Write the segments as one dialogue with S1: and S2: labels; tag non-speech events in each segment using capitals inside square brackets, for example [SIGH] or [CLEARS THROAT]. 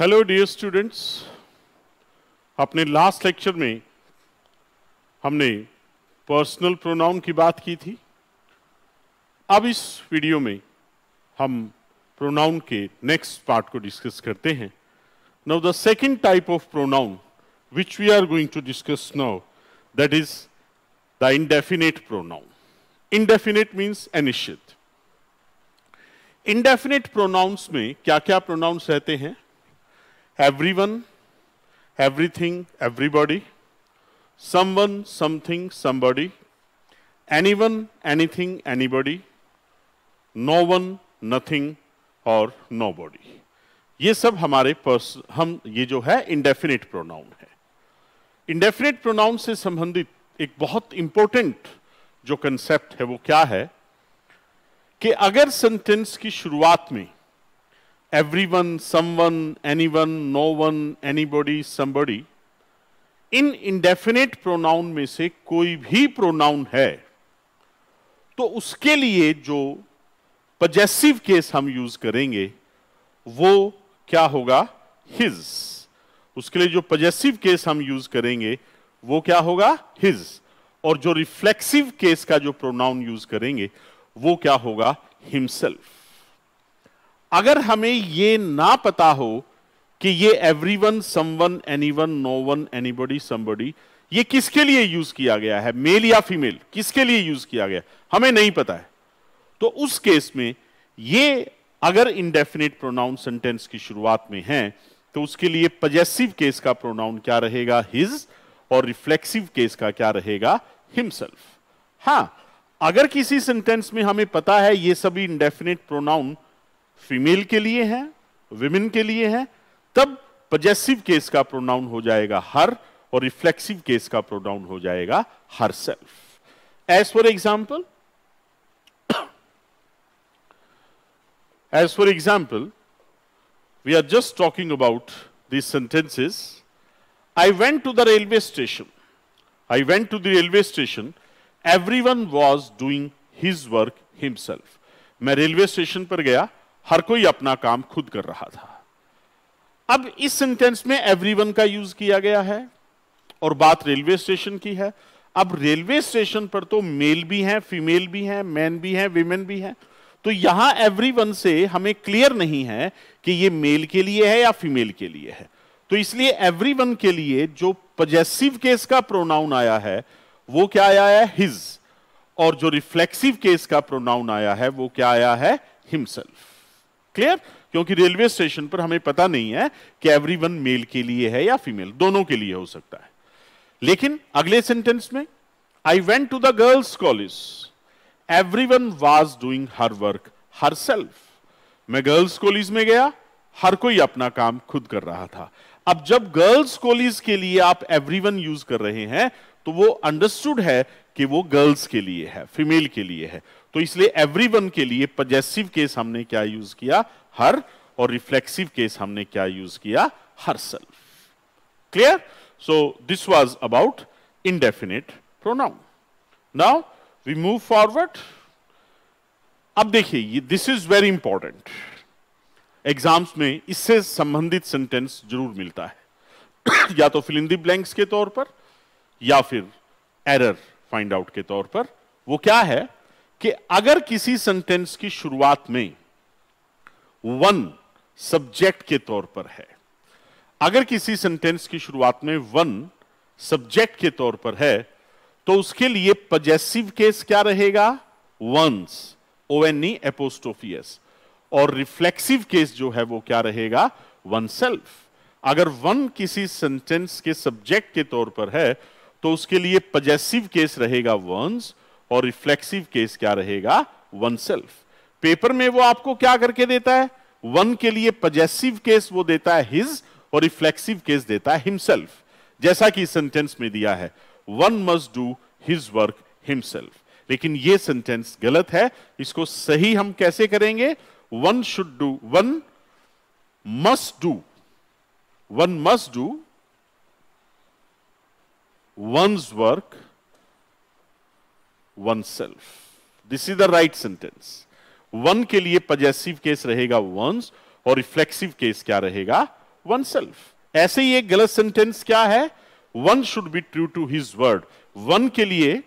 S1: Hello dear students अपने last lecture में हमने पर्सनल प्रोनाउन की बात की थी अब इस वीडियो में हम प्रोनाउन के नेक्स्ट पार्ट को डिस्कस करते हैं now the second type of pronoun which we are going to discuss now that is the indefinite pronoun indefinite means अनिश्चित इनडेफिनेट प्रोनाउंस में क्या क्या प्रोनाउंस रहते हैं everyone, everything, everybody, someone, something, somebody, anyone, anything, anybody, no one, nothing or nobody. ये सब हमारे purse हम ये जो है इंडेफिनिट प्रोनाउन है इंडेफिनिट प्रोनाउन से संबंधित एक बहुत इंपॉर्टेंट जो कंसेप्ट है वो क्या है कि अगर सेंटेंस की शुरुआत में everyone, someone, anyone, no one, anybody, somebody, इन इंडेफिनेट प्रोनाउन में से कोई भी प्रोनाउन है तो उसके लिए जो पजेसिव केस हम यूज करेंगे वो क्या होगा हिज उसके लिए जो पजेसिव केस हम यूज करेंगे वो क्या होगा हिज और जो रिफ्लेक्सिव केस का जो प्रोनाउन यूज करेंगे वो क्या होगा हिमसेल्फ अगर हमें ये ना पता हो कि ये every one one any one no one anybody somebody ये किसके लिए यूज किया गया है मेल या फीमेल किसके लिए यूज किया गया हमें नहीं पता है तो उस केस में ये अगर इनडेफिनेट प्रोनाउन सेंटेंस की शुरुआत में है तो उसके लिए पजेसिव केस का प्रोनाउन क्या रहेगा हिज और रिफ्लेक्सिव केस का क्या रहेगा हिमसेल्फ हाँ अगर किसी सेंटेंस में हमें पता है ये सभी इनडेफिनेट प्रोनाउन फीमेल के लिए है विमेन के लिए है तब पजेसिव केस का प्रोनाउन हो जाएगा हर और रिफ्लेक्सिव केस का प्रोनाउन हो जाएगा herself as for example as for example we are just talking about this sentences I went to the railway station I went to the railway station every one was doing his work himself मैं railway station पर गया हर कोई अपना काम खुद कर रहा था अब इस सेंटेंस में एवरीवन का यूज किया गया है और बात रेलवे स्टेशन की है अब रेलवे स्टेशन पर तो मेल भी हैं फीमेल भी हैं मैन भी हैं विमेन भी हैं तो यहां एवरीवन से हमें क्लियर नहीं है कि ये मेल के लिए है या फीमेल के लिए है तो इसलिए एवरीवन के लिए जो पजेसिव केस का प्रोनाउन आया है वो क्या आया है हिज और जो रिफ्लेक्सिव केस का प्रोनाउन आया है वो क्या आया है हिमसेल्फ क्लियर क्योंकि रेलवे स्टेशन पर हमें पता नहीं है कि एवरी वन मेल के लिए है या फीमेल दोनों के लिए हो सकता है लेकिन अगले सेंटेंस में I went to the girls college every one was doing her work herself मैं गर्ल्स कॉलेज में गया हर कोई अपना काम खुद कर रहा था अब जब गर्ल्स कॉलेज के लिए आप वन यूज कर रहे हैं तो वो अंडरस्टूड है कि वो गर्ल्स के लिए है फीमेल के लिए है तो इसलिए एवरीवन के लिए पजेसिव केस हमने क्या यूज किया हर और रिफ्लेक्सिव केस हमने क्या यूज किया herself clear so this was about indefinite pronoun now we move forward अब देखिए this is very important exams में इससे संबंधित सेंटेंस जरूर मिलता है [COUGHS] या तो फिलिंदी ब्लैंक्स के तौर पर या फिर एरर फाइंड आउट के तौर पर वो क्या है कि अगर किसी सेंटेंस की शुरुआत में वन सब्जेक्ट के तौर पर है अगर किसी सेंटेंस की शुरुआत में वन सब्जेक्ट के तौर पर है तो उसके लिए पजेसिव केस क्या रहेगा वंस ओ एन ई एपोस्टोफियस और रिफ्लेक्सिव केस जो है वो क्या रहेगा वन सेल्फ अगर वन किसी सेंटेंस के सब्जेक्ट के तौर पर है तो उसके लिए पजेसिव केस रहेगा वंस और रिफ्लेक्सिव केस क्या रहेगा वन सेल्फ पेपर में वो आपको क्या करके देता है वन के लिए पजेसिव केस वो देता है हिज और रिफ्लेक्सिव केस देता है हिमसेल्फ जैसा कि सेंटेंस में दिया है one must do his work himself लेकिन ये सेंटेंस गलत है इसको सही हम कैसे करेंगे one should do one must do one must do one's work oneself this is the right sentence one के लिए पजेसिव केस रहेगा वंस और रिफ्लेक्सिव केस क्या रहेगा वन सेल्फ ऐसे ही एक गलत सेंटेंस क्या है one should be true to his word one के लिए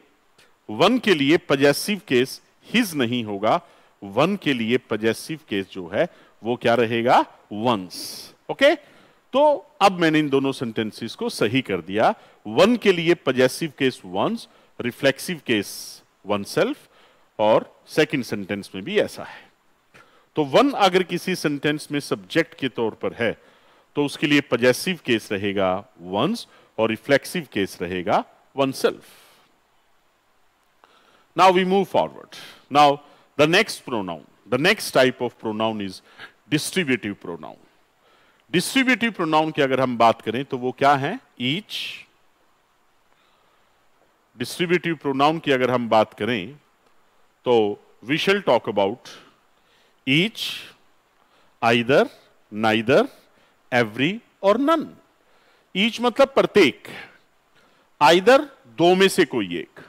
S1: वन के लिए पजेसिव केस हिज नहीं होगा वन के लिए पजेसिव केस जो है वो क्या रहेगा वंस ओके तो अब मैंने इन दोनों सेंटेंसेस को सही कर दिया वन के लिए possessive case one's reflexive case oneself और सेकंड सेंटेंस में भी ऐसा है तो वन अगर किसी सेंटेंस में सब्जेक्ट के तौर पर है तो उसके लिए पजेसिव केस रहेगा वंस और रिफ्लेक्सिव केस रहेगा oneself now we move forward now the next pronoun the next type of pronoun is distributive pronoun distributive pronoun की अगर हम बात करें तो वो क्या है ईच डिस्ट्रीब्यूटिव प्रोनाउन की अगर हम बात करें तो we shall talk about each either neither every और नन ईच मतलब प्रत्येक आइदर दो में से कोई एक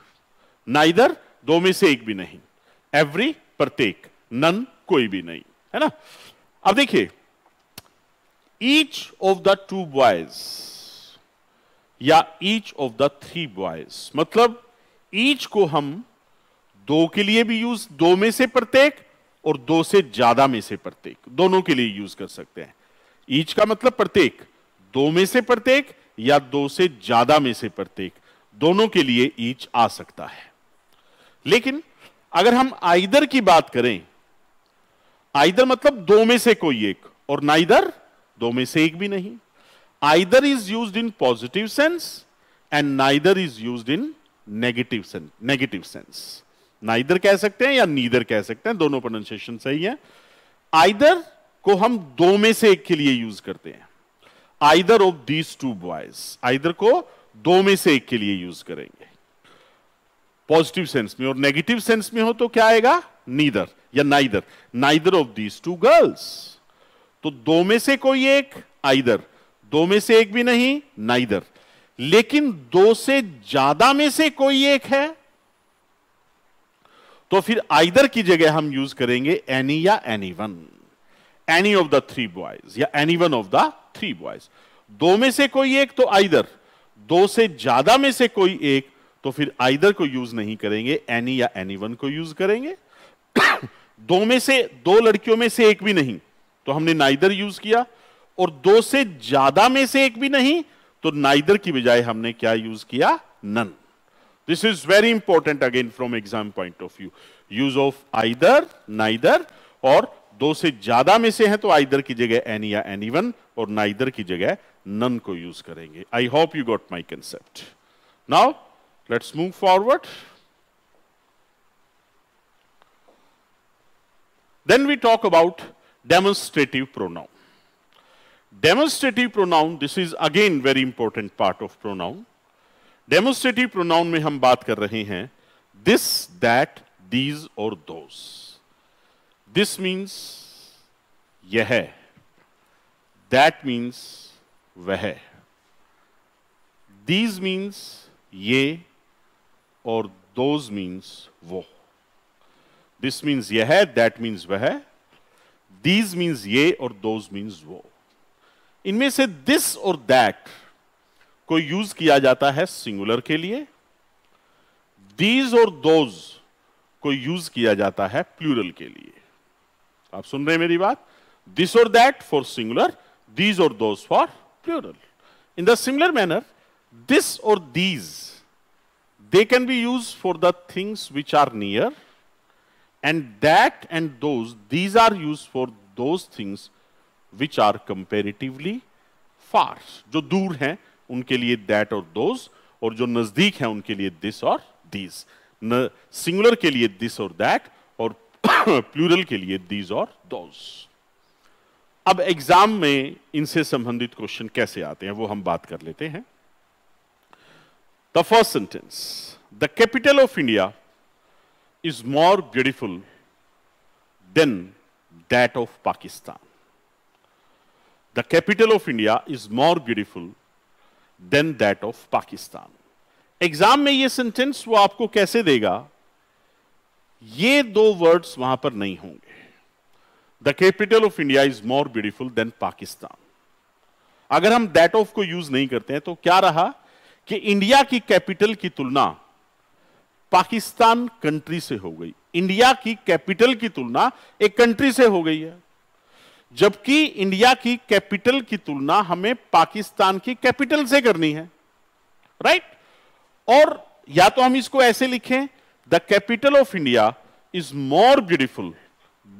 S1: नाइदर दो में से एक भी नहीं एवरी प्रत्येक नन कोई भी नहीं है ना अब देखिए each of the two boys या each of the three boys मतलब ईच को हम दो के लिए भी यूज दो में से प्रत्येक और दो से ज्यादा में से प्रत्येक दोनों के लिए यूज कर सकते हैं ईच का मतलब प्रत्येक दो में से प्रत्येक या दो से ज्यादा में से प्रत्येक दोनों के लिए ईच आ सकता है लेकिन अगर हम आइदर की बात करें आइदर मतलब दो में से कोई एक और ना दो में से एक भी नहीं either is used in positive sense and neither is used in negative sense negative sense neither keh sakte hain ya neither keh sakte hain dono pronunciation sahi hai either ko hum do mein se ek ke liye use karte hain either of these two boys either ko do mein se ek ke liye use karenge positive sense में और negative sense में हो तो क्या आएगा neither या neither neither of these two girls तो दो में से कोई एक आइदर दो में से एक भी नहीं नाइदर लेकिन दो से ज्यादा में से कोई एक है तो फिर आइदर की जगह हम यूज करेंगे एनी या any one any of the three boys या any one of the three boys दो में से कोई एक तो आइदर दो से ज्यादा में से कोई एक तो फिर आइदर को यूज नहीं करेंगे एनी या एनी वन को यूज करेंगे [COUGHS] दो में से दो लड़कियों में से एक भी नहीं तो हमने नाइदर यूज किया और दो से ज्यादा में से एक भी नहीं तो नाइदर की बजाय हमने क्या यूज किया none this is very important again from exam point of view use of either neither और दो से ज्यादा में से है तो आइदर की जगह एन या एनी वन और नाइदर की जगह नन को यूज करेंगे I hope you got my concept now let's move forward then we talk about demonstrative pronoun demonstrative pronoun this is again very important part of pronoun demonstrative pronoun में हम बात कर रहे हैं दिस दैट दीज और those this means यह that means वह these means ये और दोज मीन्स वो दिस मीन्स यह दैट मीन्स वह दीज मीन्स ये और दोज मीन्स वो इनमें से दिस और दैट को यूज किया जाता है सिंगुलर के लिए दीज और दोज को यूज किया जाता है प्लूरल के लिए आप सुन रहे हैं मेरी बात दिस और दैट फॉर सिंगुलर दीज और those for plural in the similar manner this और these they can be use for the things which are near and that and those these are use for those things which are comparatively far जो दूर हैं उनके लिए that और those और जो नजदीक हैं उनके लिए दिस और दीज सिंगुलर के लिए दिस और दैट और प्लूरल के लिए दीज और दोज अब एग्जाम में इनसे संबंधित क्वेश्चन कैसे आते हैं वो हम बात कर लेते हैं the first sentence the capital of India is more beautiful than that of Pakistan the capital of India is more beautiful than that of Pakistan. Exam में ये सेंटेंस वो आपको कैसे देगा ये दो वर्ड्स वहां पर नहीं होंगे the capital of India is more beautiful than Pakistan अगर हम दैट ऑफ को यूज नहीं करते हैं तो क्या रहा कि इंडिया की कैपिटल की तुलना पाकिस्तान कंट्री से हो गई इंडिया की कैपिटल की तुलना एक कंट्री से हो गई है जबकि इंडिया की कैपिटल की तुलना हमें पाकिस्तान की कैपिटल से करनी है राइट और या तो हम इसको ऐसे लिखें the capital of India is more beautiful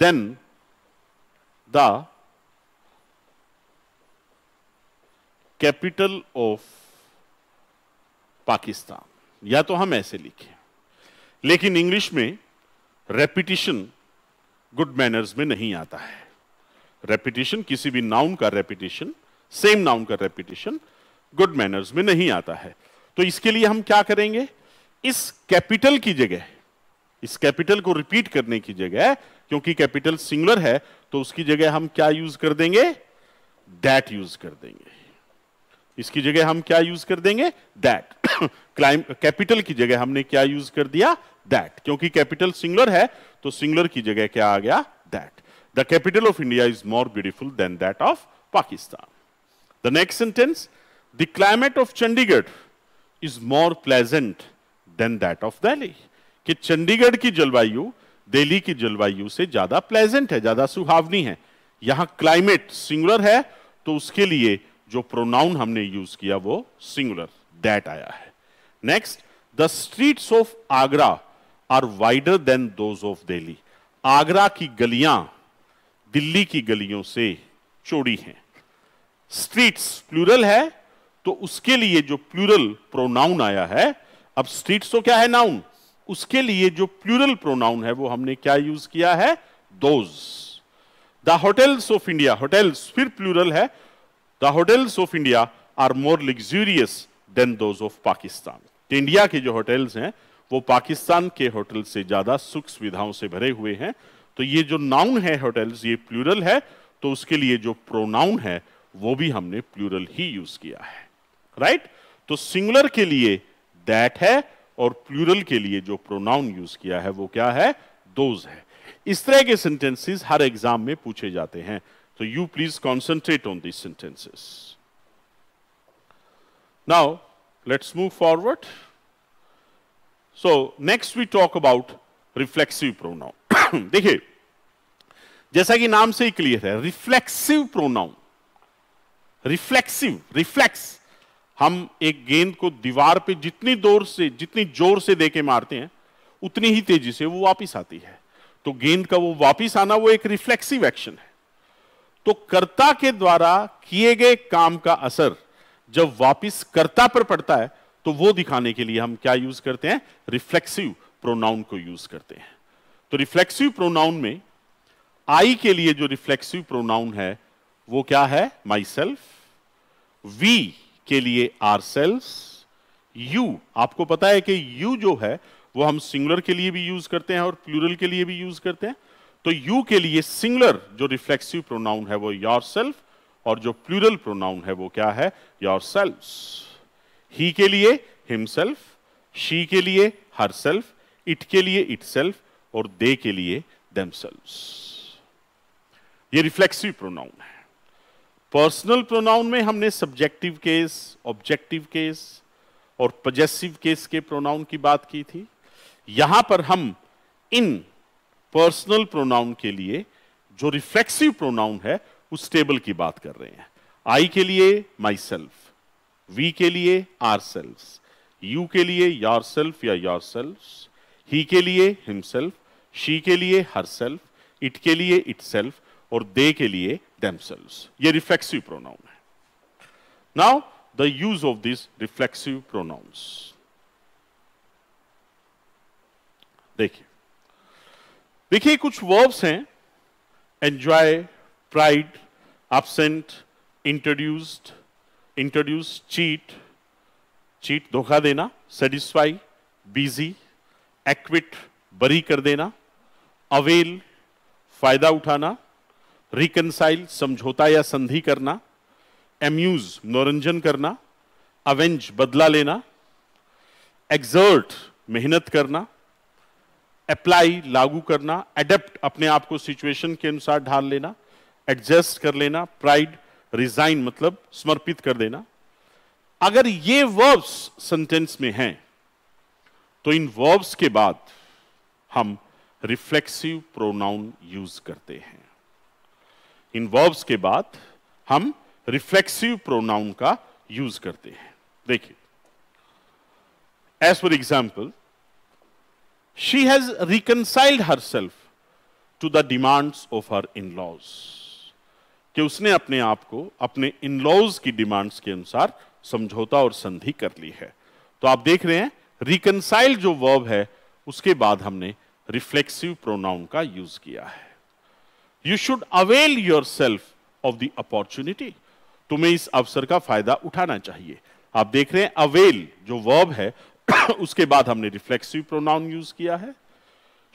S1: than the capital of Pakistan या तो हम ऐसे लिखें लेकिन इंग्लिश में रेपिटिशन गुड मैनर्स में नहीं आता है रेपिटेशन किसी भी नाउन का रेपिटेशन सेम नाउन का रेपिटेशन गुड मैनर्स में नहीं आता है तो इसके लिए हम क्या करेंगे इस कैपिटल की जगह इस कैपिटल को रिपीट करने की जगह क्योंकि कैपिटल सिंगुलर है तो उसकी जगह हम क्या यूज कर देंगे दैट यूज कर देंगे इसकी जगह हम क्या यूज कर देंगे दैट क्लाइम कैपिटल की जगह हमने क्या यूज कर दिया दैट क्योंकि कैपिटल सिंगुलर है तो सिंगुलर की जगह क्या आ गया that The capital of India is more beautiful than that of Pakistan. The next sentence, the climate of Chandigarh is more pleasant than that of Delhi. ki chandigarh ki jalvayu delhi ki jalvayu se zyada pleasant hai zyada suhavni hai yahan climate singular hai to uske liye jo pronoun humne use kiya wo singular that aaya hai next the streets of agra are wider than those of delhi agra ki galiyan Delhi की गलियों से चोरी हैं streets plural है तो उसके लिए जो प्लूरल प्रोनाउन आया है अब स्ट्रीट्स तो क्या है नाउन उसके लिए जो प्लूरल प्रोनाउन है वो हमने क्या यूज किया है those the hotels of India hotels फिर प्लूरल है the hotels of India are more luxurious than those of Pakistan India के जो होटल्स हैं वो पाकिस्तान के होटल से ज्यादा सुख सुविधाओं से भरे हुए हैं तो ये जो नाउन है होटल्स ये प्लूरल है तो उसके लिए जो प्रोनाउन है वो भी हमने प्लूरल ही यूज किया है राइट right? तो सिंगुलर के लिए दैट है और प्लूरल के लिए जो प्रोनाउन यूज किया है वो क्या है दोज है इस तरह के सेंटेंसेस हर एग्जाम में पूछे जाते हैं तो you please concentrate on this sentences now let's move forward so next we talk about reflexive pronoun [COUGHS] देखिए जैसा कि नाम से ही क्लियर है रिफ्लेक्सिव प्रोनाउन रिफ्लेक्सिव रिफ्लेक्स हम एक गेंद को दीवार पे जितनी दूर से जितनी जोर से देके मारते हैं उतनी ही तेजी से वो वापस आती है तो गेंद का वो वापस आना वो एक रिफ्लेक्सिव एक्शन है तो कर्ता के द्वारा किए गए काम का असर जब वापस कर्ता पर पड़ता है तो वो दिखाने के लिए हम क्या यूज करते हैं रिफ्लेक्सिव प्रोनाउन को यूज करते हैं तो रिफ्लेक्सिव प्रोनाउन में आई के लिए जो रिफ्लेक्सिव प्रोनाउन है वो क्या है माई सेल्फ वी के लिए आर सेल्स यू आपको पता है कि यू जो है वो हम सिंगुलर के लिए भी यूज करते हैं और प्लूरल के लिए भी यूज करते हैं तो यू के लिए सिंगुलर जो रिफ्लेक्सिव प्रोनाउन है वो योर सेल्फ और जो प्लूरल प्रोनाउन है वो क्या है योर सेल्फ ही के लिए हिमसेल्फ शी के लिए हर सेल्फ इट के लिए इट सेल्फ और दे के लिए themselves. ये रिफ्लेक्सिव प्रोनाउन है पर्सनल प्रोनाउन में हमने सब्जेक्टिव केस ऑब्जेक्टिव केस और पजेसिव केस के प्रोनाउन की बात की थी यहां पर हम इन पर्सनल प्रोनाउन के लिए जो रिफ्लेक्सिव प्रोनाउन है उस टेबल की बात कर रहे हैं आई के लिए माई सेल्फ वी के लिए आर सेल्फ यू के लिए योर सेल्फ या योर सेल्फ ही के लिए हिमसेल्फ शी के लिए हर सेल्फ इट के लिए इट सेल्फ और दे के लिए सेल्फ ये रिफ्लेक्सिव प्रोनाउन है now the use of this reflexive pronouns देखिए देखिए कुछ वर्ब्स हैं enjoy pride absent introduced introduce cheat cheat धोखा देना, सेटिस्फाई बिजी एक्विट बरी कर देना, अवेल फायदा उठाना रिकनसाइल समझौता या संधि करना एम्यूज मनोरंजन करना अवेंज बदला लेना एग्जर्ट मेहनत करना अप्लाई लागू करना एडेप्ट अपने आप को सिचुएशन के अनुसार ढाल लेना एडजस्ट कर लेना प्राइड रिजाइन मतलब समर्पित कर देना अगर ये वर्ब्स सेंटेंस में हैं तो इन वर्ब्स के बाद हम रिफ्लेक्सिव प्रोनाउन यूज करते हैं इन वर्ब्स के बाद हम रिफ्लेक्सिव प्रोनाउन का यूज करते हैं देखिए as for example she has reconciled herself to the demands of her in laws कि उसने अपने आप को अपने इन लॉज की डिमांड्स के अनुसार समझौता और संधि कर ली है तो आप देख रहे हैं रिकनसाइल जो वर्ब है उसके बाद हमने रिफ्लेक्सिव प्रोनाउन का यूज किया है you should avail yourself of the opportunity तुम्हें इस अवसर का फायदा उठाना चाहिए आप देख रहे हैं अवेल जो वर्ब है [COUGHS] उसके बाद हमने रिफ्लेक्सिव प्रोनाउन यूज किया है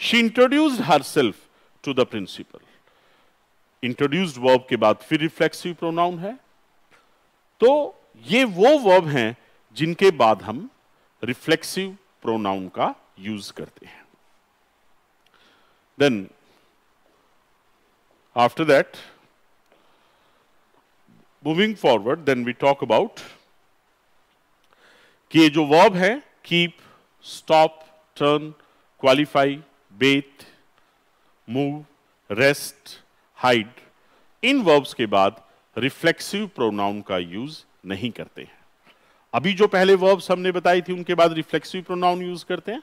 S1: she introduce herself to the principal introduced verb के बाद फिर रिफ्लेक्सिव प्रोनाउन है तो ये वो वर्ब हैं जिनके बाद हम रिफ्लेक्सिव प्रोनाउन का यूज करते हैं Then after that, moving forward, then we talk about ki ये जो वर्ब है keep stop turn qualify bathe move rest hide इन वर्ब्स के बाद रिफ्लेक्सिव प्रोनाउन का यूज नहीं करते हैं अभी जो पहले वर्ब्स हमने बताई थी उनके बाद रिफ्लेक्सिव प्रोनाउन यूज करते हैं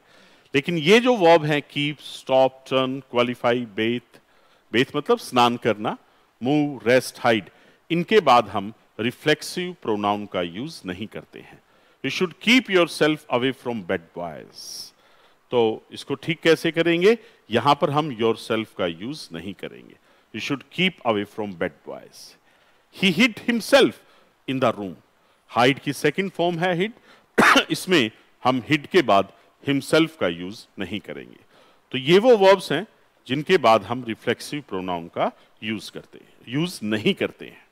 S1: लेकिन ये जो वॉब है keep stop turn qualify bathe bathe मतलब स्नान करना मूव रेस्ट हाइड इनके बाद हम रिफ्लेक्सिव प्रोनाउन का यूज नहीं करते हैं you should keep yourself away from bad boys तो इसको ठीक कैसे करेंगे यहां पर हम योर सेल्फ का यूज नहीं करेंगे you should keep away from bad boys he hit himself in the room hide की सेकेंड फॉर्म है हिट [COUGHS] इसमें हम हिट के बाद हिमसेल्फ का यूज नहीं करेंगे तो ये वो वर्ब्स हैं जिनके बाद हम रिफ्लेक्सिव प्रोनाउन का यूज करते हैं यूज नहीं करते हैं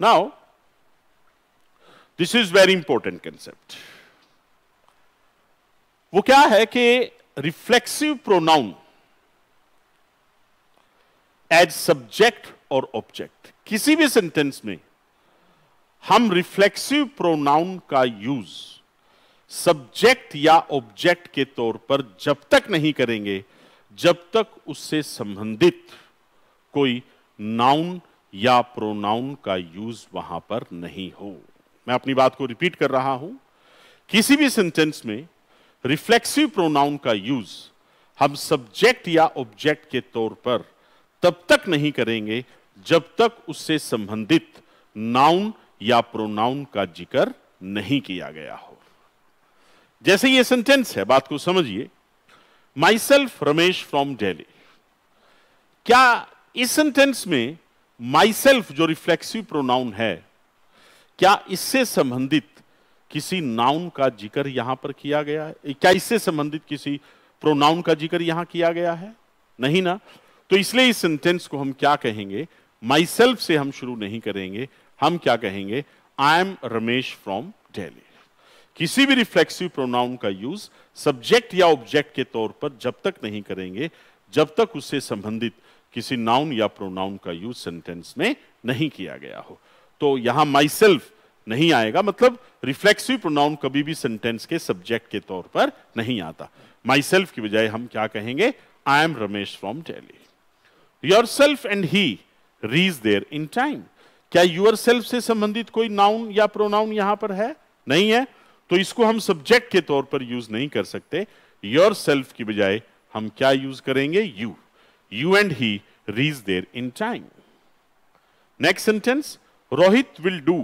S1: now this is very important concept वो क्या है कि रिफ्लेक्सिव प्रोनाउन एज सब्जेक्ट और ऑब्जेक्ट किसी भी सेंटेंस में हम रिफ्लेक्सिव प्रोनाउन का यूज़ सब्जेक्ट या ऑब्जेक्ट के तौर पर जब तक नहीं करेंगे जब तक उससे संबंधित कोई नाउन या प्रोनाउन का यूज वहां पर नहीं हो मैं अपनी बात को रिपीट कर रहा हूं किसी भी सेंटेंस में रिफ्लेक्सिव प्रोनाउन का यूज हम सब्जेक्ट या ऑब्जेक्ट के तौर पर तब तक नहीं करेंगे जब तक उससे संबंधित नाउन या प्रोनाउन का जिक्र नहीं किया गया हो जैसे ये सेंटेंस है बात को समझिए myself Ramesh from Delhi क्या इस सेंटेंस में माई सेल्फ जो रिफ्लेक्सिव प्रोनाउन है क्या इससे संबंधित किसी नाउन का जिक्र यहां पर किया गया है क्या इससे संबंधित किसी प्रोनाउन का जिक्र यहां किया गया है नहीं ना तो इसलिए इस सेंटेंस को हम क्या कहेंगे माई सेल्फ से हम शुरू नहीं करेंगे हम क्या कहेंगे I am Ramesh from Delhi किसी भी रिफ्लेक्सिव प्रोनाउन का यूज सब्जेक्ट या ऑब्जेक्ट के तौर पर जब तक नहीं करेंगे जब तक उससे संबंधित किसी नाउन या प्रोनाउन का यूज सेंटेंस में नहीं किया गया हो तो यहां माई सेल्फ नहीं आएगा मतलब रिफ्लेक्सिव प्रोनाउन कभी भी सेंटेंस के सब्जेक्ट के तौर पर नहीं आता माई सेल्फ की बजाय हम क्या कहेंगे I am Ramesh from Delhi yourself and he reached there in time क्या योर सेल्फ से संबंधित कोई नाउन या प्रोनाउन यहां पर है नहीं है तो इसको हम सब्जेक्ट के तौर पर यूज नहीं कर सकते योर सेल्फ की बजाय हम क्या यूज करेंगे you you and he reached there in time next sentence Rohit will do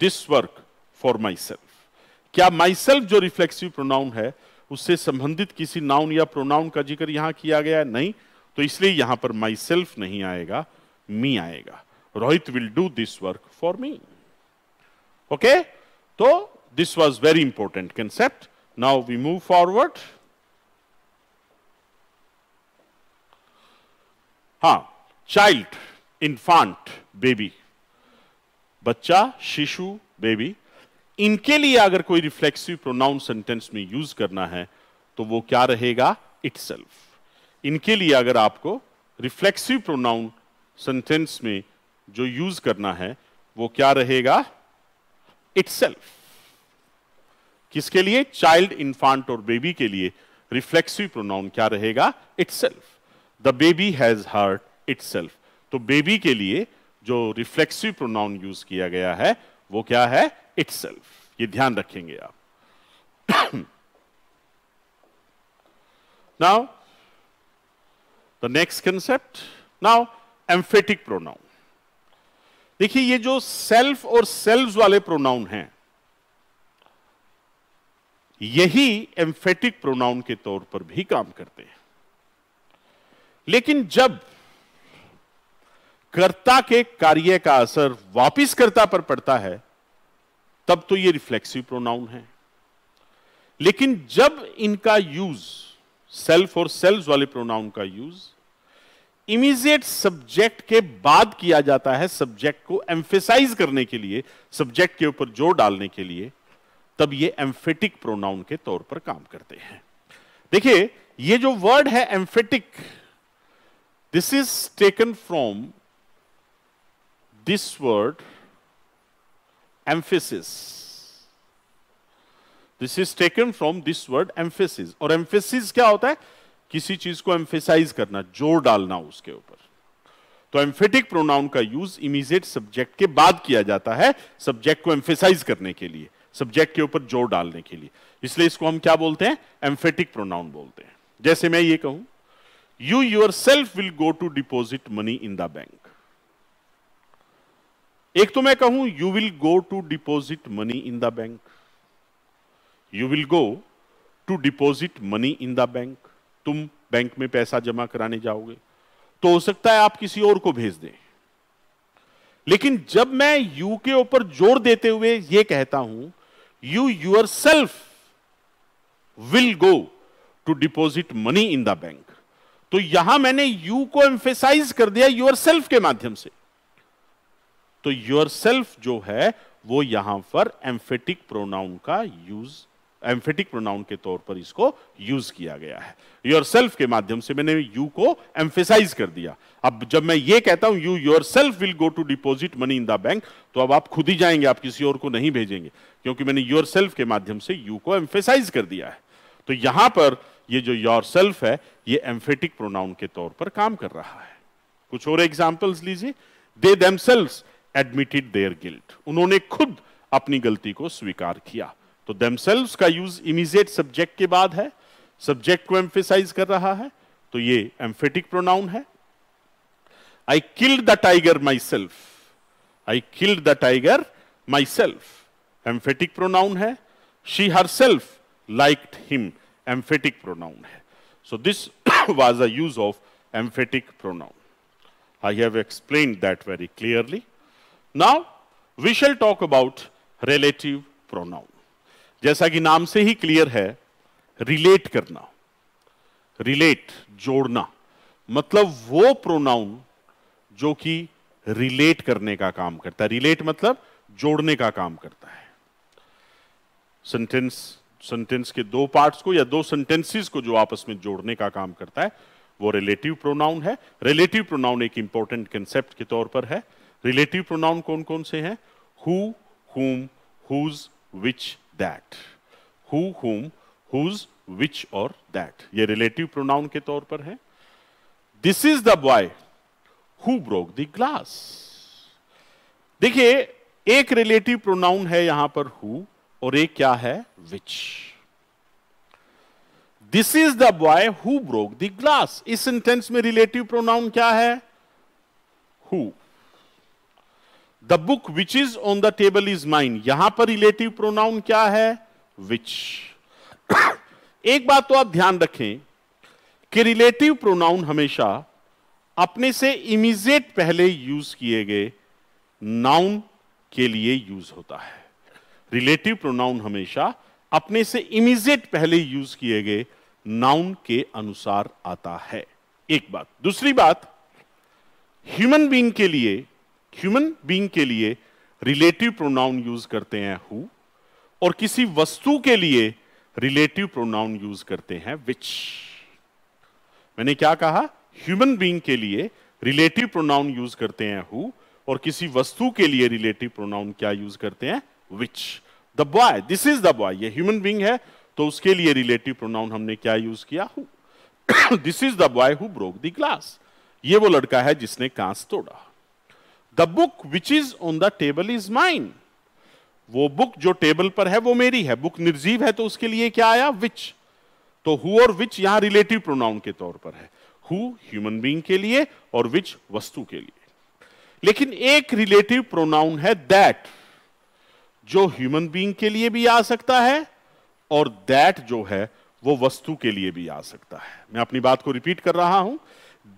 S1: this work for myself क्या माई सेल्फ जो रिफ्लेक्सिव प्रोनाउन है उससे संबंधित किसी नाउन या प्रोनाउन का जिक्र यहां किया गया नहीं तो इसलिए यहां पर माई सेल्फ नहीं आएगा मी आएगा Rohit will do this work for me okay तो This was very important concept. Now we move forward. हाँ चाइल्ड इन्फांट बेबी बच्चा शिशु बेबी इनके लिए अगर कोई रिफ्लेक्सिव प्रोनाउन सेंटेंस में यूज करना है तो वो क्या रहेगा इटसेल्फ इनके लिए अगर आपको रिफ्लेक्सिव प्रोनाउन सेंटेंस में जो यूज करना है वो क्या रहेगा इटसेल्फ किसके लिए चाइल्ड इन्फांट और बेबी के लिए रिफ्लेक्सिव प्रोनाउन क्या रहेगा self the baby has hurt self तो बेबी के लिए जो रिफ्लेक्सिव प्रोनाउन यूज किया गया है वो क्या है इट सेल्फ ये ध्यान रखेंगे आप now the next concept now emphatic pronoun देखिए ये जो सेल्फ और सेल्व वाले प्रोनाउन हैं यही एम्फेटिक प्रोनाउन के तौर पर भी काम करते हैं लेकिन जब कर्ता के कार्य का असर वापिस कर्ता पर पड़ता है तब तो ये रिफ्लेक्सिव प्रोनाउन है लेकिन जब इनका यूज सेल्फ और सेल्स वाले प्रोनाउन का यूज इमीजिएट सब्जेक्ट के बाद किया जाता है सब्जेक्ट को एम्फेसाइज करने के लिए सब्जेक्ट के ऊपर जोर डालने के लिए तब ये एम्फेटिक प्रोनाउन के तौर पर काम करते हैं देखिए ये जो वर्ड है emphatic this is taken from this word emphasis this is taken from this word emphasis और एम्फेसिस क्या होता है किसी चीज को एम्फेसाइज करना जोर डालना उसके ऊपर तो एम्फेटिक प्रोनाउन का यूज इमीजिएट सब्जेक्ट के बाद किया जाता है सब्जेक्ट को एम्फेसाइज करने के लिए सब्जेक्ट के ऊपर जोर डालने के लिए इसलिए इसको हम क्या बोलते हैं एम्फेटिक प्रोनाउन बोलते हैं जैसे मैं ये कहूं you yourself will go to deposit money in the bank एक तो मैं कहूं you will go to deposit money in the bank you will go to deposit money in the bank तुम बैंक में पैसा जमा कराने जाओगे तो हो सकता है आप किसी और को भेज दें लेकिन जब मैं यू के ऊपर जोर देते हुए यह कहता हूं you yourself will go to deposit money in the bank. तो यहां मैंने यू को एम्फेसाइज कर दिया योर सेल्फ के माध्यम से तो योर सेल्फ जो है वो यहां पर एम्फेटिक प्रोनाउन का यूज एम्फेटिक प्रोनाउन के तौर पर इसको यूज किया गया है योर सेल्फ के माध्यम से मैंने यू को एम्फेसाइज कर दिया अब जब मैं ये कहता हूं you yourself will go to deposit money in the bank तो अब आप खुद ही जाएंगे आप किसी और को नहीं भेजेंगे क्योंकि मैंने योर सेल्फ के माध्यम से यू को एम्फेसाइज कर दिया है तो यहां पर ये जो योर सेल्फ है ये एम्फेटिक प्रोनाउन के तौर पर काम कर रहा है कुछ और एग्जाम्पल्स लीजिए दे दम एडमिटेड देयर गिल्ट उन्होंने खुद अपनी गलती को स्वीकार किया तो themselves का यूज इमीजिएट सब्जेक्ट के बाद है सब्जेक्ट को एम्फेसाइज कर रहा है तो ये एम्फेटिक प्रोनाउन है I killed the tiger myself I killed the tiger myself emphatic pronoun है she herself liked him emphatic pronoun है so this was a use of emphatic pronoun I have explain that very clearly now we shall talk about relative pronoun जैसा कि नाम से ही clear है relate करना relate जोड़ना मतलब वो प्रोनाउन जो कि रिलेट करने का काम करता है रिलेट मतलब जोड़ने का काम करता है सेंटेंस सेंटेंस के दो पार्ट्स को या दो सेंटेंसेस को जो आपस में जोड़ने का काम करता है वो रिलेटिव प्रोनाउन है रिलेटिव प्रोनाउन एक इंपॉर्टेंट कंसेप्ट के तौर पर है रिलेटिव प्रोनाउन कौन कौन से हैं who whom whose which that who whom whose which और दैट ये रिलेटिव प्रोनाउन के तौर पर है this is the boy who broke the glass देखिए एक रिलेटिव प्रोनाउन है यहां पर हु और एक क्या है which this is the boy who broke the glass इस सेंटेंस में रिलेटिव प्रोनाउन क्या है who the book which is on the table is mine यहां पर रिलेटिव प्रोनाउन क्या है विच [COUGHS] एक बात तो आप ध्यान रखें कि रिलेटिव प्रोनाउन हमेशा अपने से इमीजिएट पहले यूज किए गए नाउन के लिए यूज होता है रिलेटिव प्रोनाउन हमेशा अपने से इमीजिएट पहले यूज किए गए नाउन के अनुसार आता है एक बात दूसरी बात ह्यूमन बींग के लिए ह्यूमन बींग के लिए रिलेटिव प्रोनाउन यूज करते हैं हु और किसी वस्तु के लिए रिलेटिव प्रोनाउन यूज करते हैं विच मैंने क्या कहा ह्यूमन बींग के लिए रिलेटिव प्रोनाउन यूज करते हैं हु और किसी वस्तु के लिए रिलेटिव प्रोनाउन क्या यूज करते हैं which the boy this is the boy ये ह्यूमन बींग है तो उसके लिए रिलेटिव प्रोनाउन हमने क्या यूज किया who this is the boy who broke the glass ये वो लड़का है जिसने कांस तोड़ा the book which is on the table is mine वो बुक जो टेबल पर है वो मेरी है बुक निर्जीव है तो उसके लिए क्या आया विच तो हु और विच यहां रिलेटिव प्रोनाउन के तौर पर है हु ह्यूमन बींग के लिए और विच वस्तु के लिए लेकिन एक रिलेटिव प्रोनाउन है दैट जो ह्यूमन बींग के लिए भी आ सकता है और दैट जो है वो वस्तु के लिए भी आ सकता है मैं अपनी बात को रिपीट कर रहा हूं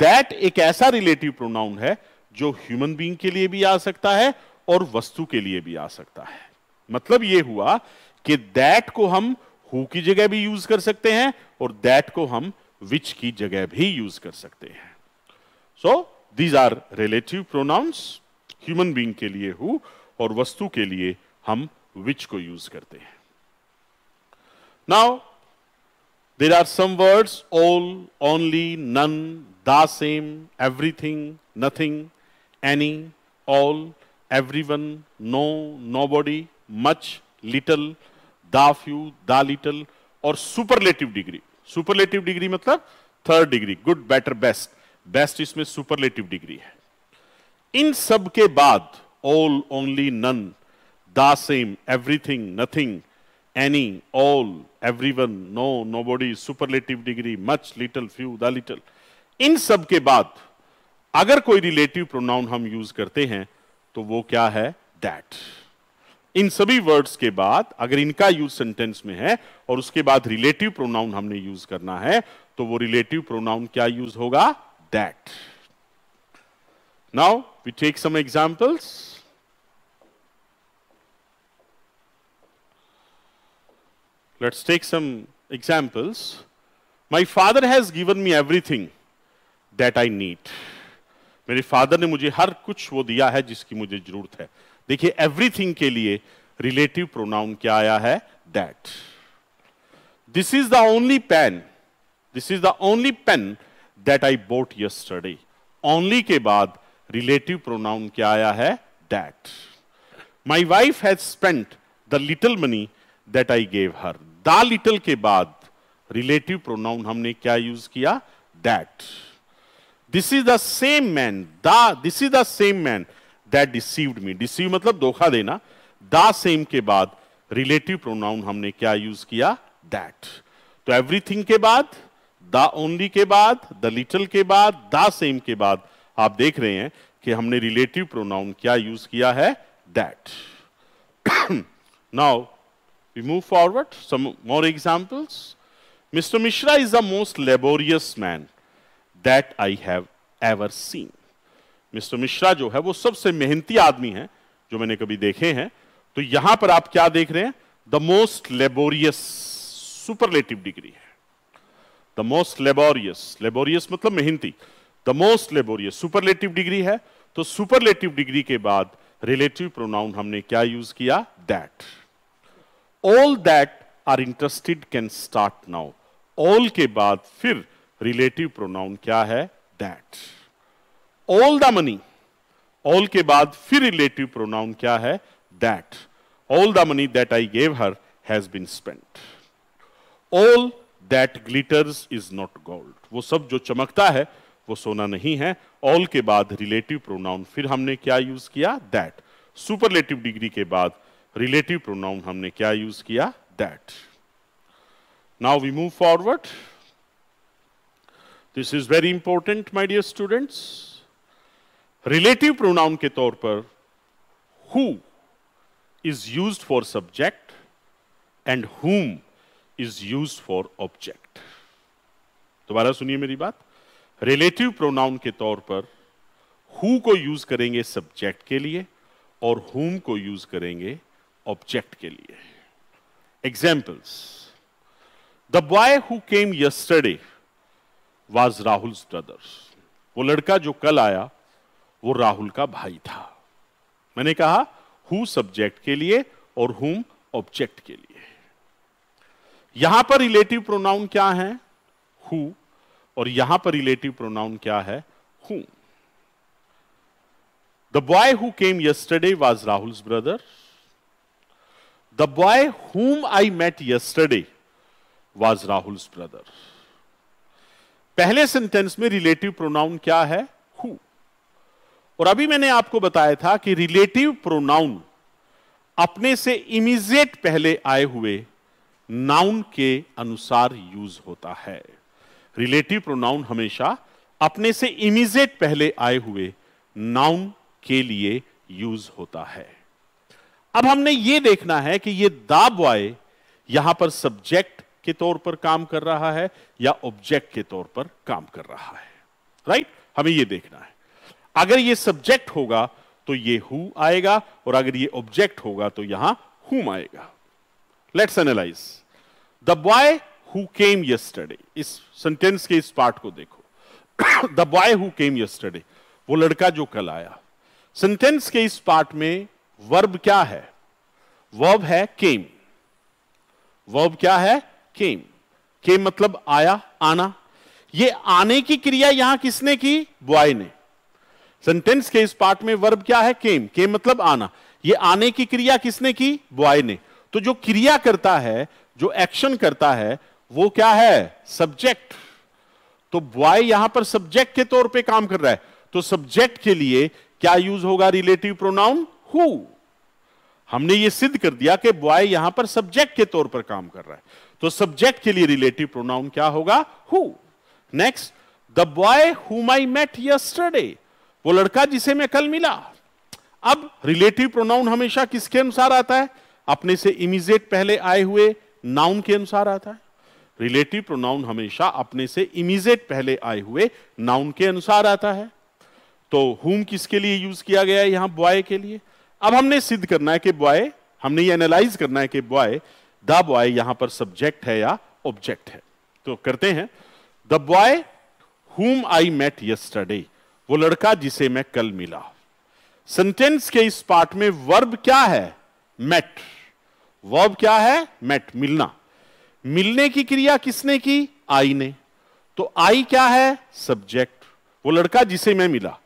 S1: दैट एक ऐसा रिलेटिव प्रोनाउन है जो ह्यूमन बींग के लिए भी आ सकता है और वस्तु के लिए भी आ सकता है मतलब ये हुआ कि दैट को हम हु की जगह भी यूज कर सकते हैं और दैट को हम विच की जगह भी यूज कर सकते हैं so these are relative pronouns human being के लिए हु और वस्तु के लिए हम विच को यूज करते हैं now there are some words all only none the same everything nothing any, all, everyone, no, nobody, much, little, the few, the little और सुपरलेटिव डिग्री सुपरलेटिव डिग्री मतलब third degree good better best best इसमें superlative degree है इन सब के बाद all only none the same everything nothing any all everyone no nobody superlative degree much little few the little इन सब के बाद अगर कोई रिलेटिव प्रोनाउन हम यूज करते हैं तो वो क्या है दैट इन सभी वर्ड्स के बाद अगर इनका यूज सेंटेंस में है और उसके बाद रिलेटिव प्रोनाउन हमने यूज करना है तो वो रिलेटिव प्रोनाउन क्या यूज होगा that now we take some examples let's take some examples my father has given me everything that I need मेरे फादर ने मुझे हर कुछ वो दिया है जिसकी मुझे जरूरत है देखिए एवरीथिंग के लिए रिलेटिव प्रोनाउन क्या आया है that this is the only pen this is the only pen that I bought yesterday only के बाद रिलेटिव प्रोनाउन क्या आया है that my wife has spent the little money that I gave her the little के बाद relative pronoun हमने क्या use किया that this is the same man the this is the same man that deceived me deceive मतलब धोखा देना the same के बाद रिलेटिव प्रोनाउन हमने क्या यूज किया दैट तो एवरीथिंग के बाद द ओनली के बाद द लिटल के बाद द सेम के बाद आप देख रहे हैं कि हमने रिलेटिव प्रोनाउन क्या यूज किया है that now we move forward some more examples mister Mishra is the most laborious man that I have ever seen mister Mishra जो है वो सबसे मेहनती आदमी है जो मैंने कभी देखे हैं तो यहां पर आप क्या देख रहे हैं the most laborious superlative degree है द मोस्ट लेबोरियस लेबोरियस मतलब मेहनती the most laborious superlative degree है तो सुपरलेटिव डिग्री के बाद रिलेटिव प्रोनाउन हमने क्या यूज किया that all that are interested can start now all के बाद फिर रिलेटिव प्रोनाउन क्या है that all the money all के बाद फिर रिलेटिव प्रोनाउन क्या है that all the money that I gave her has been spent all that glitters is not gold वो सब जो चमकता है वो सोना नहीं है ऑल के बाद रिलेटिव प्रोनाउन फिर हमने क्या यूज किया दैट सुपरलेटिव डिग्री के बाद रिलेटिव प्रोनाउन हमने क्या यूज किया that now we move forward this is very important my dear students relative pronoun के तौर पर who is use for subject and whom is use for object दोबारा सुनिए मेरी बात रिलेटिव प्रोनाउन के तौर पर हु को यूज करेंगे सब्जेक्ट के लिए और हुम को यूज करेंगे ऑब्जेक्ट के लिए examples the boy who came yesterday was Rahul brothers वो लड़का जो कल आया वो राहुल का भाई था मैंने कहा हु सब्जेक्ट के लिए और हुम ऑब्जेक्ट के लिए यहां पर रिलेटिव प्रोनाउन क्या है हु और यहां पर रिलेटिव प्रोनाउन क्या है who the boy who came yesterday was Rahul brother the boy whom I met yesterday was Rahul's brother पहले सेंटेंस में रिलेटिव प्रोनाउन क्या है हु और अभी मैंने आपको बताया था कि रिलेटिव प्रोनाउन अपने से इमीजिएट पहले आए हुए नाउन के अनुसार यूज होता है रिलेटिव प्रोनाउन हमेशा अपने से इमीजिएट पहले आए हुए नाउन के लिए यूज होता है अब हमने ये देखना है कि ये दाब वाय यहां पर सब्जेक्ट के तौर पर काम कर रहा है या ऑब्जेक्ट के तौर पर काम कर रहा है राइट right? हमें ये देखना है अगर ये सब्जेक्ट होगा तो ये हु आएगा और अगर ये ऑब्जेक्ट होगा तो यहां हुम आएगा let's analyse the boy who came yesterday इस सेंटेंस के इस पार्ट को देखो the boy who came yesterday वो लड़का जो कल आया सेंटेंस के इस पार्ट में वर्ब क्या है वर्ब है केम वर्ब क्या है केम केम मतलब आया आना ये आने की क्रिया यहां किसने की बॉय ने सेंटेंस के इस पार्ट में वर्ब क्या है केम केम मतलब आना ये आने की क्रिया किसने की बॉय ने तो जो क्रिया करता है जो एक्शन करता है वो क्या है सब्जेक्ट तो बॉय यहां पर सब्जेक्ट के तौर पे काम कर रहा है तो सब्जेक्ट के लिए क्या यूज होगा रिलेटिव प्रोनाउन हु हमने ये सिद्ध कर दिया कि बॉय यहां पर सब्जेक्ट के तौर पर काम कर रहा है तो सब्जेक्ट के लिए रिलेटिव प्रोनाउन क्या होगा who next the boy whom I met yesterday वो लड़का जिसे मैं कल मिला अब रिलेटिव प्रोनाउन हमेशा किसके अनुसार आता है अपने से इमीजिएट पहले आए हुए नाउन के अनुसार आता है रिलेटिव प्रोनाउन हमेशा अपने से इमीजिएट पहले आए हुए नाउन के अनुसार आता है तो हुम किसके लिए यूज किया गया है यहां बॉय के लिए अब हमने सिद्ध करना है कि बॉय हमने ये एनालाइज करना है कि बॉय द बॉय यहां पर सब्जेक्ट है या ऑब्जेक्ट है तो करते हैं the boy whom I met yesterday वो लड़का जिसे मैं कल मिला सेंटेंस के इस पार्ट में वर्ब क्या है मेट वर्ब क्या है मेट मिलना मिलने की क्रिया किसने की आई ने तो आई क्या है सब्जेक्ट वो लड़का जिसे मैं मिला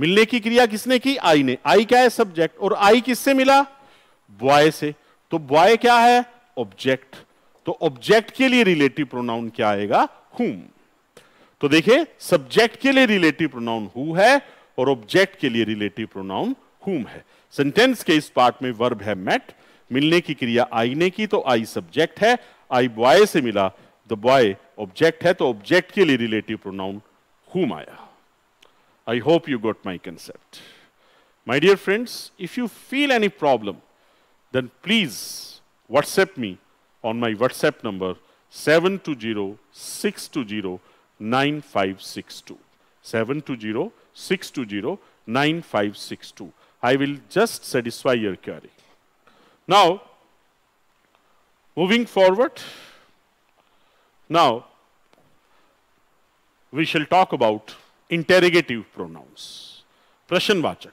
S1: मिलने की क्रिया किसने की आई ने आई क्या है सब्जेक्ट और आई किससे मिला बॉय से तो बॉय क्या है ऑब्जेक्ट तो ऑब्जेक्ट के लिए रिलेटिव प्रोनाउन क्या आएगा हुम तो देखिए सब्जेक्ट के लिए रिलेटिव प्रोनाउन हु है और ऑब्जेक्ट के लिए रिलेटिव प्रोनाउन हुम है सेंटेंस के इस पार्ट में वर्ब है मेट मिलने की क्रिया आईने की तो आई सब्जेक्ट है आई बॉय से मिला द बॉय ऑब्जेक्ट है तो ऑब्जेक्ट के लिए रिलेटिव प्रोनाउन हुम आया I hope you got my concept my dear friends if you feel any problem then please WhatsApp me on my WhatsApp number 720-620-9562. 720-620-9562. I will just satisfy your query. Now, moving forward, now we shall talk about interrogative pronouns. Prashan Vachak.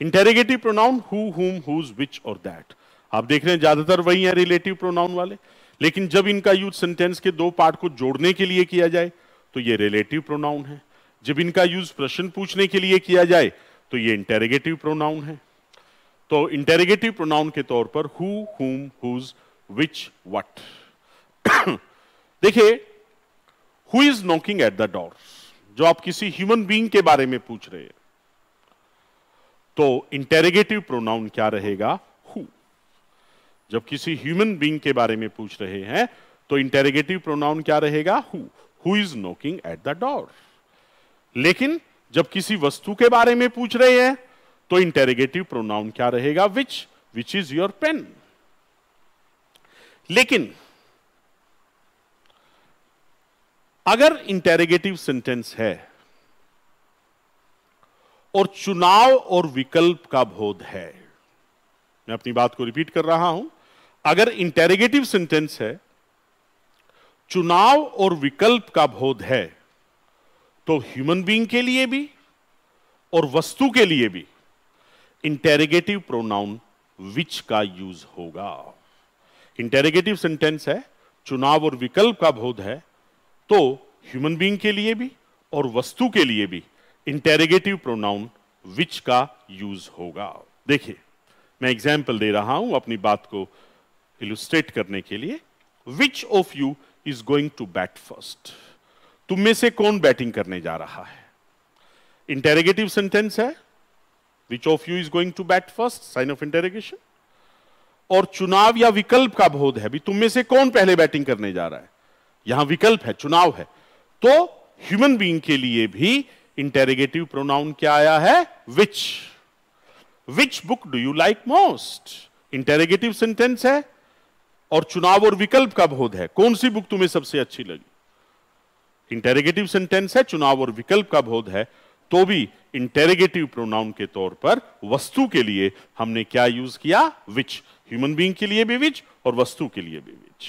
S1: Interrogative pronoun who, whom, whose, which or that. आप देख रहे हैं ज्यादातर वही है relative pronoun वाले लेकिन जब इनका यूज सेंटेंस के दो पार्ट को जोड़ने के लिए किया जाए तो ये रिलेटिव प्रोनाउन है जब इनका यूज प्रश्न पूछने के लिए किया जाए तो ये इंटेरेगेटिव प्रोनाउन है तो इंटेरेगेटिव प्रोनाउन के तौर पर who whom whose which what देखिए who is knocking at the door जो आप किसी ह्यूमन बीइंग के बारे में पूछ रहे हैं तो इंटेरेगेटिव प्रोनाउन क्या रहेगा जब किसी ह्यूमन बींग के बारे में पूछ रहे हैं तो इंटेरेगेटिव प्रोनाउन क्या रहेगा who who is knocking at the door लेकिन जब किसी वस्तु के बारे में पूछ रहे हैं तो इंटेरेगेटिव प्रोनाउन क्या रहेगा which which is your pen लेकिन अगर इंटेरेगेटिव सेंटेंस है और चुनाव और विकल्प का बोध है मैं अपनी बात को रिपीट कर रहा हूं अगर इंटेरिगेटिव सेंटेंस है चुनाव और विकल्प का बोध है तो ह्यूमन बीइंग के लिए भी और वस्तु के लिए भी इंटेरिगेटिव प्रोनाउन विच का यूज होगा इंटेरिगेटिव सेंटेंस है चुनाव और विकल्प का बोध है तो ह्यूमन बीइंग के लिए भी और वस्तु के लिए भी इंटेरिगेटिव प्रोनाउन विच का यूज होगा देखिए मैं एग्जाम्पल दे रहा हूं अपनी बात को इलुस्ट्रेट करने के लिए which of you is going to bat first तुम में से कौन बैटिंग करने जा रहा है इंटेरेगेटिव सेंटेंस है which of you is going to bat first sign of interrogation और चुनाव या विकल्प का बोध है भी तुम में से कौन पहले बैटिंग करने जा रहा है यहां विकल्प है चुनाव है तो ह्यूमन बीइंग के लिए भी इंटेरेगेटिव प्रोनाउन क्या आया है which which book do you like most interrogative sentence है और चुनाव और विकल्प का बोध है कौन सी बुक तुम्हें सबसे अच्छी लगी इंटेरेगेटिव सेंटेंस है चुनाव और विकल्प का बोध है तो भी इंटेरेगेटिव प्रोनाउन के तौर पर वस्तु के लिए हमने क्या यूज किया विच ह्यूमन बींग के लिए भी विच और वस्तु के लिए भी विच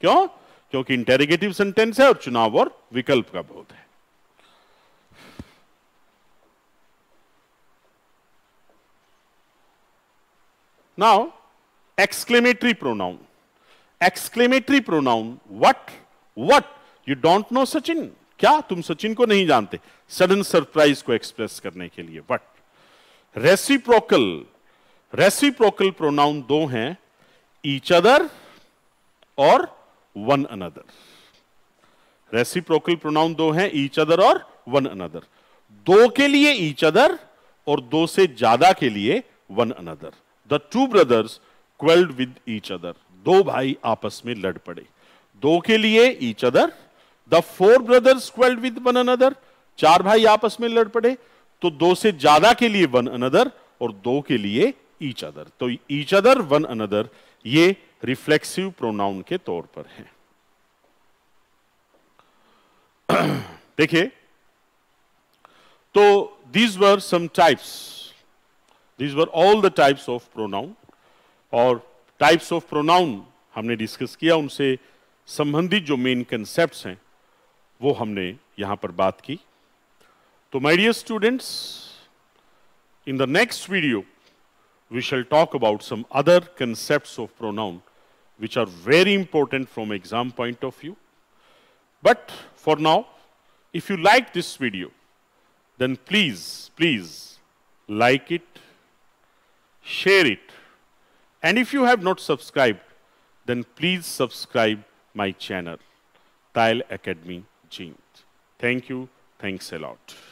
S1: क्यों क्योंकि इंटेरेगेटिव सेंटेंस है और चुनाव और विकल्प का बोध है now exclamatory pronoun exclamatory pronoun what what you don't know Sachin क्या तुम सचिन को नहीं जानते सडन सरप्राइज को एक्सप्रेस करने के लिए वट रेसिप्रोकल रेसिप्रोकल प्रोनाउन दो हैं ईच अदर और वन अनदर रेसिप्रोकल प्रोनाउन दो हैं ईच अदर और वन अनदर दो के लिए ईच अदर और दो से ज्यादा के लिए one another the two brothers quarrelled with each other दो भाई आपस में लड़ पड़े दो के लिए each other the four brothers quarrelled with one another चार भाई आपस में लड़ पड़े तो दो से ज्यादा के लिए वन अनदर और दो के लिए ईच अदर तो ईच अदर वन अनदर ये रिफ्लेक्सिव प्रोनाउन के तौर पर है [CLEARS THROAT] देखिए तो these were some types these were all the types of pronoun और टाइप्स ऑफ प्रोनाउन हमने डिस्कस किया उनसे संबंधित जो मेन कंसेप्ट हैं वो हमने यहां पर बात की तो my dear students in the next video we shall talk about some other concept of pronoun which are very important from exam point of view but for now if you like this video then please please like it share it And if you have not subscribed, then please subscribe my channel, Tile Academy Jean. Thank you. Thanks a lot.